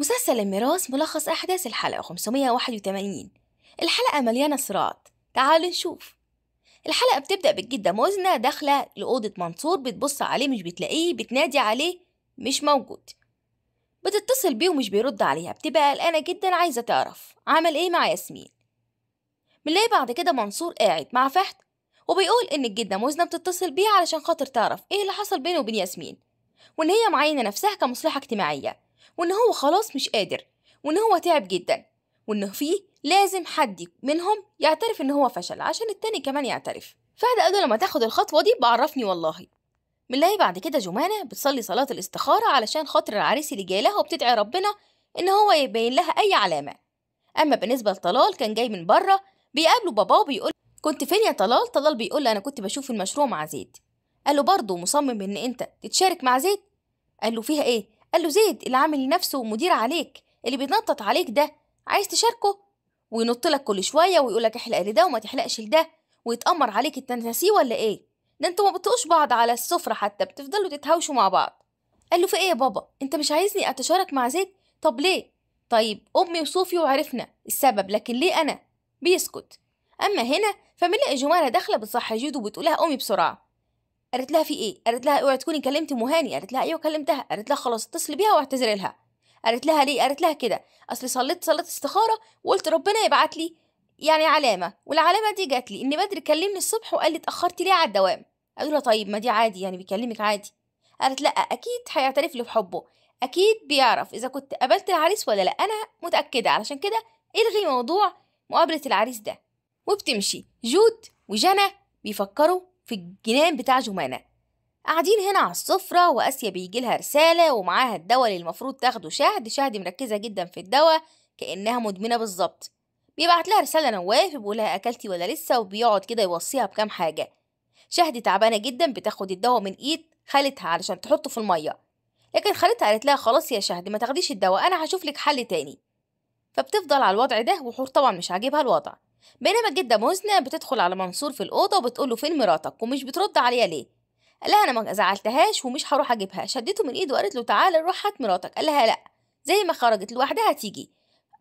مسلسل الميراث ملخص أحداث الحلقة 581 الحلقة مليانة صراعات تعالوا نشوف الحلقة بتبدأ بالجدة موزنة داخلة لأوضة منصور بتبص عليه مش بتلاقيه بتنادي عليه مش موجود بتتصل بيه ومش بيرد عليها بتبقى قلقانة جدا عايزة تعرف عمل ايه مع ياسمين بنلاقي بعد كده منصور قاعد مع فهد وبيقول ان الجدة موزنة بتتصل بيه علشان خاطر تعرف ايه اللي حصل بينه وبين ياسمين وان هي معينة نفسها كمصلحة اجتماعية وإن هو خلاص مش قادر وإن هو تعب جدا وإن فيه لازم حد منهم يعترف إن هو فشل عشان التاني كمان يعترف فهد قال له لما تاخد الخطوة دي بعرفني والله بنلاقي بعد كده جمانة بتصلي صلاة الاستخارة علشان خاطر العريس اللي جاي لها وبتدعي ربنا إن هو يبين لها أي علامة أما بالنسبة لطلال كان جاي من بره بيقابله باباه وبيقول كنت فين يا طلال؟ طلال بيقول أنا كنت بشوف المشروع مع زيد قال له برضه مصمم إن أنت تتشارك مع زيد؟ قال له فيها إيه؟ قال له زيد اللي عامل نفسه مدير عليك اللي بيتنطط عليك ده عايز تشاركه وينط لك كل شويه ويقول لك احلق لده وما تحلقش لده ويتامر عليك التنسيه ولا ايه ده انتوا ما بتقوش بعض على السفره حتى بتفضلوا تتهاوشوا مع بعض قال له في ايه يا بابا انت مش عايزني اتشارك مع زيد طب ليه طيب امي وصوفي وعرفنا السبب لكن ليه انا بيسكت اما هنا فملقى جمانه داخله بتصحي جيد وبتقولها امي بسرعه قالت لها في ايه قالت لها اوعي تكوني كلمتي مهاني قالت لها ايوه كلمتها قالت لها خلاص اتصلي بيها واعتذري لها قالت لها ليه قالت لها كده اصل صليت صلاه استخاره وقلت ربنا يبعت لي يعني علامه والعلامه دي جات لي ان بدر كلمني الصبح وقال لي اتاخرتي ليه على الدوام قالوا لها طيب ما دي عادي يعني بيكلمك عادي قالت لا اكيد هيعترف لي بحبه اكيد بيعرف اذا كنت قابلت العريس ولا لا انا متاكده علشان كده الغي موضوع مقابله العريس ده وبتمشي جود وجنى بيفكروا في الجنان بتاع جمانة قاعدين هنا على السفرة وآسيا بيجيلها رسالة ومعاها الدواء اللي المفروض تاخده شهد شهد مركزة جدا في الدواء كأنها مدمنة بالظبط بيبعت لها رسالة نواف بيقولها أكلتي ولا لسه وبيقعد كده يوصيها بكام حاجة شهد تعبانة جدا بتاخد الدواء من إيد خالتها علشان تحطه في المية لكن خالتها قالت لها خلاص يا شهد ما تاخديش الدواء أنا هشوف لك حل تاني فبتفضل على الوضع ده وحور طبعا مش عاجبها الوضع بينما الجدة مزنة بتدخل على منصور في الأوضة وبتقول له فين مراتك ومش بترد عليها ليه قال لها أنا ما زعلتهاش ومش هروح أجيبها شدته من إيده وقالت له تعالى روح هات مراتك قال لها لأ زي ما خرجت لوحدها هتيجي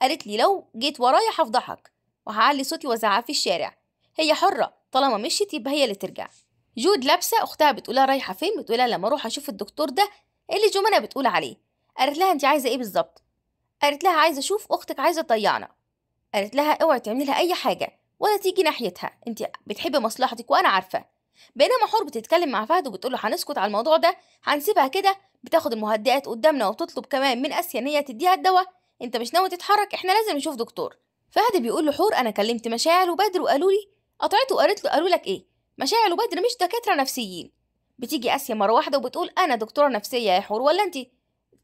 قالت لي لو جيت ورايا هفضحك وهعلي صوتي وازعق في الشارع هي حرة طالما مشيت يبقى هي اللي ترجع جود لابسة أختها بتقولها رايحة فين بتقولها لما أروح أشوف الدكتور ده اللي جمانة بتقول عليه قالت لها أنت عايزة إيه بالظبط قالت لها عايزة أشوف أختك عايزة تضيعنا قالت لها اوعي تعملي لها اي حاجه ولا تيجي ناحيتها انت بتحبي مصلحتك وانا عارفه بينما حور بتتكلم مع فهد وبتقول له هنسكت على الموضوع ده هنسيبها كده بتاخد المهدئات قدامنا وبتطلب كمان من اسيا ان هي تديها الدواء انت مش ناوي تتحرك احنا لازم نشوف دكتور فهد بيقول له حور انا كلمت مشاعل وبدر وقالوا لي قطعته وقالت له قالوا لك ايه مشاعل وبدر مش دكاتره نفسيين بتيجي اسيا مره واحده وبتقول انا دكتوره نفسيه يا حور ولا انت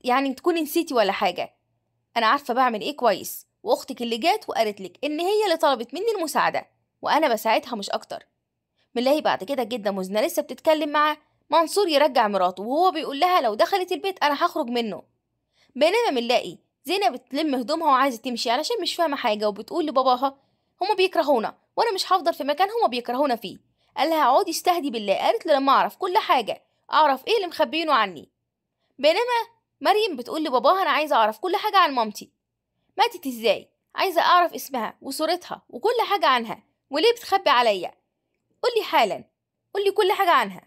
يعني تكوني نسيتي ولا حاجه انا عارفه بعمل ايه كويس واختك اللي جات وقالت لك ان هي اللي طلبت مني المساعده وانا بساعدها مش اكتر بنلاقي بعد كده جده مزنه لسه بتتكلم مع منصور يرجع مراته وهو بيقول لها لو دخلت البيت انا هخرج منه بينما بنلاقي زينب بتلم هدومها وعايزه تمشي علشان مش فاهمه حاجه وبتقول لباباها هما بيكرهونا وانا مش هفضل في مكان هما بيكرهونا فيه قال لها اقعدي استهدي بالله قالت له لما اعرف كل حاجه اعرف ايه اللي مخبينه عني بينما مريم بتقول لباباها انا عايزه اعرف كل حاجه عن مامتي ماتت ازاي عايزة أعرف اسمها وصورتها وكل حاجة عنها وليه بتخبي عليا قولي حالا قولي كل حاجة عنها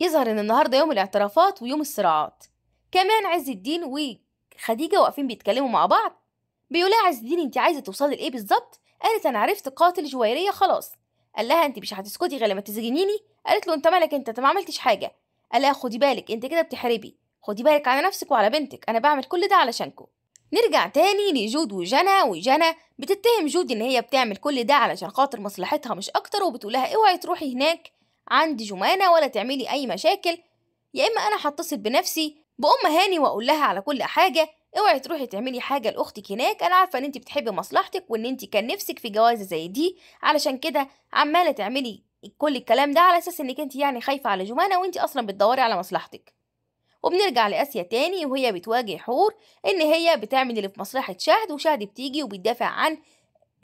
يظهر إن النهاردة يوم الاعترافات ويوم الصراعات كمان عز الدين وخديجة واقفين بيتكلموا مع بعض بيقولها عز الدين انت عايزة توصلي لإيه بالظبط قالت أنا عرفت قاتل جويرية خلاص قال لها انت مش هتسكتي غير لما تسجنيني قالت له انت مالك انت ما عملتش حاجة قال لها خدي بالك انت كده بتحاربي خدي بالك على نفسك وعلى بنتك انا بعمل كل ده علشانكم نرجع تاني لجود وجنا وجنا بتتهم جود ان هي بتعمل كل ده علشان خاطر مصلحتها مش اكتر وبتقولها اوعي تروحي هناك عند جمانة ولا تعملي اي مشاكل يا اما انا هتصل بنفسي بام هاني واقول لها على كل حاجه اوعي تروحي تعملي حاجه لاختك هناك انا عارفه ان انت بتحبي مصلحتك وان انت كان نفسك في جوازه زي دي علشان كده عماله تعملي كل الكلام ده على اساس انك انت يعني خايفه على جمانه وانت اصلا بتدوري على مصلحتك وبنرجع لآسيا تاني وهي بتواجه حور إن هي بتعمل اللي في مصلحة شهد وشهد بتيجي وبتدافع عن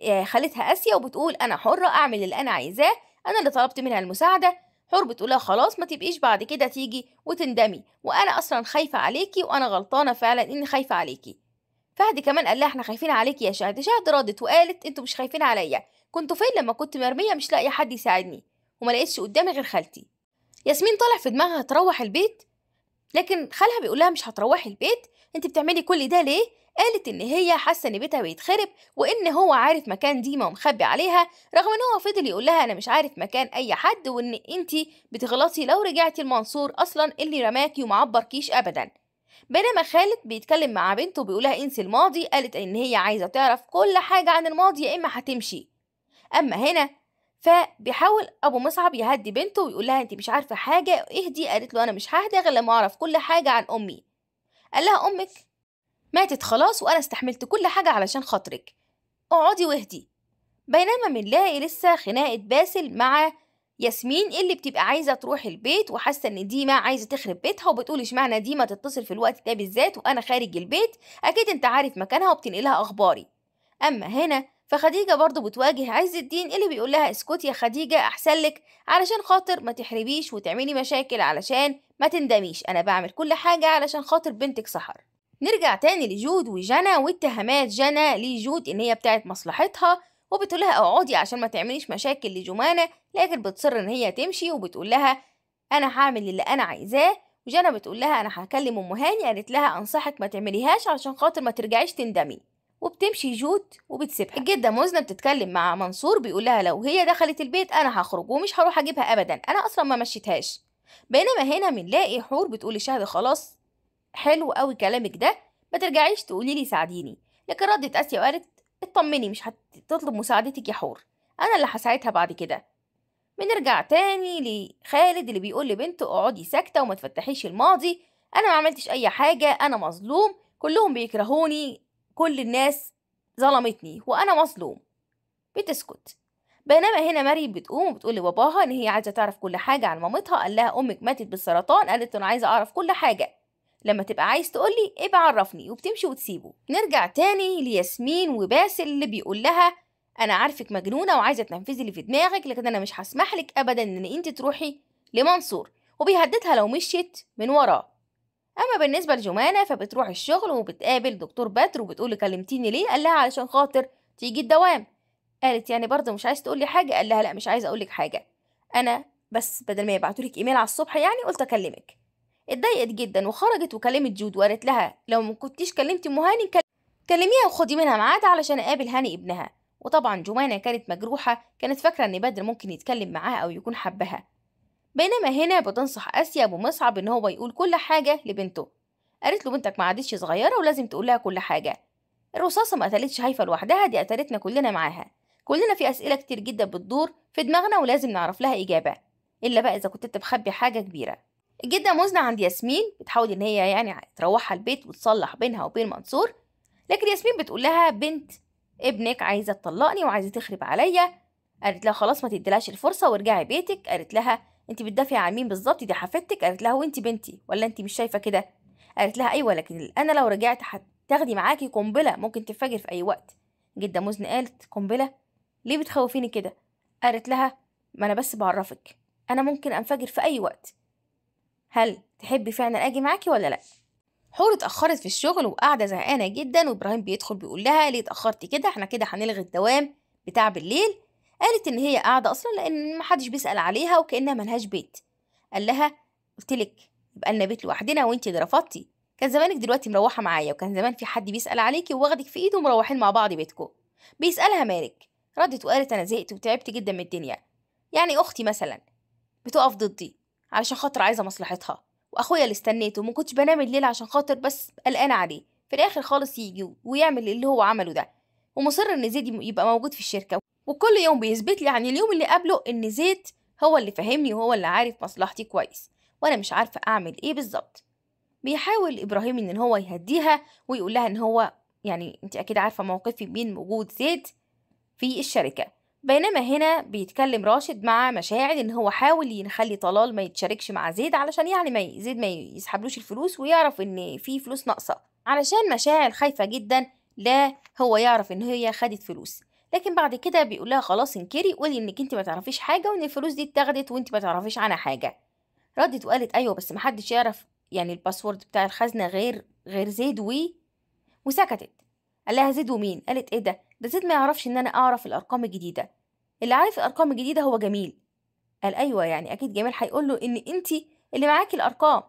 آه، خالتها آسيا وبتقول أنا حرة أعمل اللي أنا عايزاه أنا اللي طلبت منها المساعدة حور بتقولها خلاص ما تبقيش بعد كده تيجي وتندمي وأنا أصلا خايفة عليكي وأنا غلطانة فعلا إني خايفة عليكي فهد كمان قال لها احنا خايفين عليكي يا شهد شهد ردت وقالت انتوا مش خايفين عليا كنتوا فين لما كنت مرميه مش لاقيه حد يساعدني وما لقيتش قدامي غير خالتي ياسمين طالع في دماغها تروح البيت لكن خالها بيقولها مش هتروحي البيت انت بتعملي كل ده ليه قالت ان هي حاسه ان بيتها بيتخرب وان هو عارف مكان ديما ومخبي عليها رغم ان هو فضل يقول لها انا مش عارف مكان اي حد وان انت بتغلطي لو رجعتي المنصور اصلا اللي رماكي ومعبركيش ابدا بينما خالد بيتكلم مع بنته وبيقولها انسي الماضي قالت ان هي عايزه تعرف كل حاجه عن الماضي يا اما هتمشي اما هنا فبيحاول ابو مصعب يهدي بنته ويقول لها انت مش عارفه حاجه اهدي قالت له انا مش ههدى غير لما اعرف كل حاجه عن امي قال لها امك ماتت خلاص وانا استحملت كل حاجه علشان خاطرك اقعدي واهدي بينما بنلاقي لسه خناقه باسل مع ياسمين اللي بتبقى عايزه تروح البيت وحاسه ان ديما عايزه تخرب بيتها وبتقول اشمعنى ديما تتصل في الوقت ده بالذات وانا خارج البيت اكيد انت عارف مكانها وبتنقلها اخباري اما هنا فخديجة برضو بتواجه عز الدين اللي بيقول لها اسكتي يا خديجة أحسن لك علشان خاطر ما تحربيش وتعملي مشاكل علشان ما تندميش أنا بعمل كل حاجة علشان خاطر بنتك سحر نرجع تاني لجود وجنا واتهامات جنا لجود إن هي بتاعت مصلحتها وبتقول لها اقعدي عشان ما تعمليش مشاكل لجمانة لكن بتصر إن هي تمشي وبتقول لها أنا هعمل اللي أنا عايزاه وجنا بتقول لها أنا هكلم أم هاني قالت لها أنصحك ما تعمليهاش علشان خاطر ما ترجعيش تندمي وبتمشي جود وبتسيبها الجدة مزنة بتتكلم مع منصور بيقول لها لو هي دخلت البيت انا هخرج ومش هروح اجيبها ابدا انا اصلا ما مشيتهاش بينما هنا بنلاقي حور بتقول لشهد خلاص حلو قوي كلامك ده ما ترجعيش تقولي لي ساعديني لكن ردت اسيا وقالت اطمني مش هتطلب مساعدتك يا حور انا اللي هساعدها بعد كده بنرجع تاني لخالد اللي بيقول لبنته اقعدي ساكته وما تفتحيش الماضي انا ما عملتش اي حاجه انا مظلوم كلهم بيكرهوني كل الناس ظلمتني وأنا مظلوم بتسكت بينما هنا مريم بتقوم وبتقول لباباها ان هي عايزه تعرف كل حاجه عن مامتها قال لها امك ماتت بالسرطان قالت انا عايزه اعرف كل حاجه لما تبقى عايز تقولي ابقى عرفني وبتمشي وتسيبه نرجع تاني لياسمين وباسل اللي بيقول لها انا عارفك مجنونه وعايزه تنفذي اللي في دماغك لكن انا مش هسمح لك ابدا ان انت تروحي لمنصور وبيهددها لو مشيت من وراه اما بالنسبه لجمانه فبتروح الشغل وبتقابل دكتور بدر وبتقول له كلمتيني ليه قال لها علشان خاطر تيجي الدوام قالت يعني برضه مش عايز تقولي حاجه قال لها لا مش عايزه اقولك حاجه انا بس بدل ما يبعتولك ايميل على الصبح يعني قلت اكلمك اتضايقت جدا وخرجت وكلمت جود وقالت لها لو ما كنتيش كلمتي ام هاني كلميها وخدي منها ميعاد علشان اقابل هاني ابنها وطبعا جمانه كانت مجروحه كانت فاكره ان بدر ممكن يتكلم معاها او يكون حبها بينما هنا بتنصح آسيا أبو مصعب إن هو يقول كل حاجة لبنته قالت له بنتك ما عادتش صغيرة ولازم تقول لها كل حاجة الرصاصة ما قتلتش هيفا لوحدها دي قتلتنا كلنا معاها كلنا في أسئلة كتير جدا بتدور في دماغنا ولازم نعرف لها إجابة إلا بقى إذا كنت تبخبي حاجة كبيرة الجدة مزنة عند ياسمين بتحاول إن هي يعني تروحها البيت وتصلح بينها وبين منصور لكن ياسمين بتقول لها بنت ابنك عايزة تطلقني وعايزة تخرب عليا قالت لها خلاص ما تديلهاش الفرصة وارجعي بيتك قالت لها انت بتدافعي عن مين بالظبط دي حفيدتك قالت لها وانت بنتي ولا انت مش شايفه كده قالت لها ايوه لكن انا لو رجعت هتاخدي معاكي قنبله ممكن تنفجر في اي وقت جده مزن قالت قنبله ليه بتخوفيني كده قالت لها ما انا بس بعرفك انا ممكن انفجر في اي وقت هل تحبي فعلا اجي معاكي ولا لا حور اتاخرت في الشغل وقاعده زهقانه جدا وابراهيم بيدخل بيقول لها ليه اتاخرتي كده احنا كده هنلغي الدوام بتاع بالليل قالت ان هي قاعده اصلا لان محدش بيسال عليها وكانها ملهاش بيت قال لها قلتلك يبقى لنا بيت لوحدنا وانت اللي رفضتي كان زمانك دلوقتي مروحه معايا وكان زمان في حد بيسال عليكي وواخدك في ايده ومروحين مع بعض بيتكم بيسالها مالك ردت وقالت انا زهقت وتعبت جدا من الدنيا يعني اختي مثلا بتقف ضدي علشان خاطر عايزه مصلحتها واخويا اللي استنيته وما كنتش بنام الليل عشان خاطر بس قلقانه عليه في الاخر خالص يجي ويعمل اللي هو عمله ده ومصر ان زيد يبقى موجود في الشركه وكل يوم بيثبت لي عن اليوم اللي قبله ان زيت هو اللي فاهمني وهو اللي عارف مصلحتي كويس وانا مش عارفه اعمل ايه بالظبط بيحاول ابراهيم ان هو يهديها ويقول لها ان هو يعني انت اكيد عارفه موقفي من وجود زيد في الشركه بينما هنا بيتكلم راشد مع مشاعر ان هو حاول يخلي طلال ما يتشاركش مع زيد علشان يعني ما زيد ما يسحبلوش الفلوس ويعرف ان في فلوس ناقصه علشان مشاعر خايفه جدا لا هو يعرف ان هي خدت فلوس لكن بعد كده بيقول لها خلاص انكري قولي انك انت ما تعرفيش حاجه وان الفلوس دي اتاخدت وانت ما تعرفيش عنها حاجه ردت وقالت ايوه بس محدش يعرف يعني الباسورد بتاع الخزنه غير غير زيد وي وسكتت قال لها زيد ومين قالت ايه ده ده زيد ما يعرفش ان انا اعرف الارقام الجديده اللي عارف الارقام الجديده هو جميل قال ايوه يعني اكيد جميل هيقول له ان انت اللي معاكي الارقام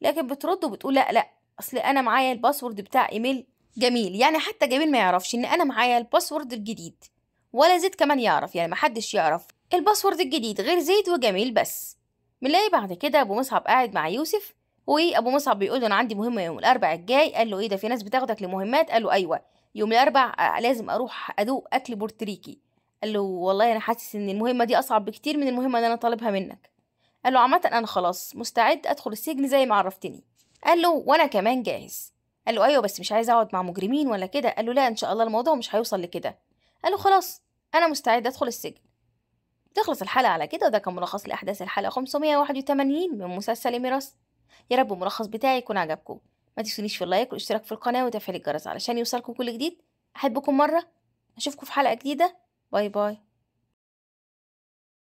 لكن بترد وبتقول لا لا اصل انا معايا الباسورد بتاع ايميل جميل يعني حتى جميل ما يعرفش ان انا معايا الباسورد الجديد ولا زيد كمان يعرف يعني محدش يعرف الباسورد الجديد غير زيد وجميل بس بنلاقي بعد كده ابو مصعب قاعد مع يوسف وايه ابو مصعب بيقول له انا عندي مهمه يوم الاربع الجاي قال له ايه ده في ناس بتاخدك لمهمات قال له ايوه يوم الاربع آه، لازم اروح ادوق اكل بورتريكي قال له والله انا حاسس ان المهمه دي اصعب بكتير من المهمه اللي انا طالبها منك قال له عامه انا خلاص مستعد ادخل السجن زي ما عرفتني قال له وانا كمان جاهز قال له ايوه بس مش عايز اقعد مع مجرمين ولا كده قال له لا ان شاء الله الموضوع مش هيوصل لكده قال له خلاص انا مستعد ادخل السجن تخلص الحلقه على كده وده كان ملخص لاحداث الحلقه 581 من مسلسل ميراث يا رب الملخص بتاعي يكون عجبكم ما تنسونيش في اللايك والاشتراك في القناه وتفعيل الجرس علشان يوصلكم كل جديد احبكم مره اشوفكم في حلقه جديده باي باي